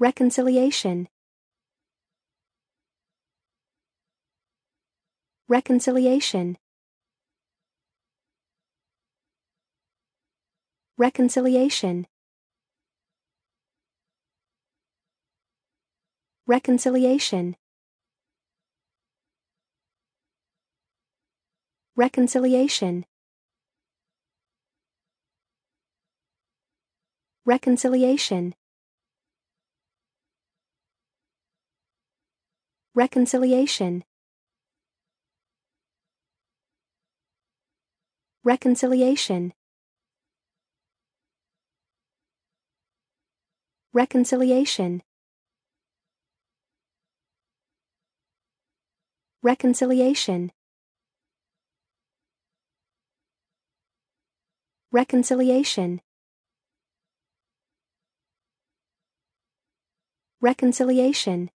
Reconciliation. Reconciliation. Reconciliation. Reconciliation. Reconciliation. Reconciliation. Reconciliation Reconciliation Reconciliation Reconciliation Reconciliation Reconciliation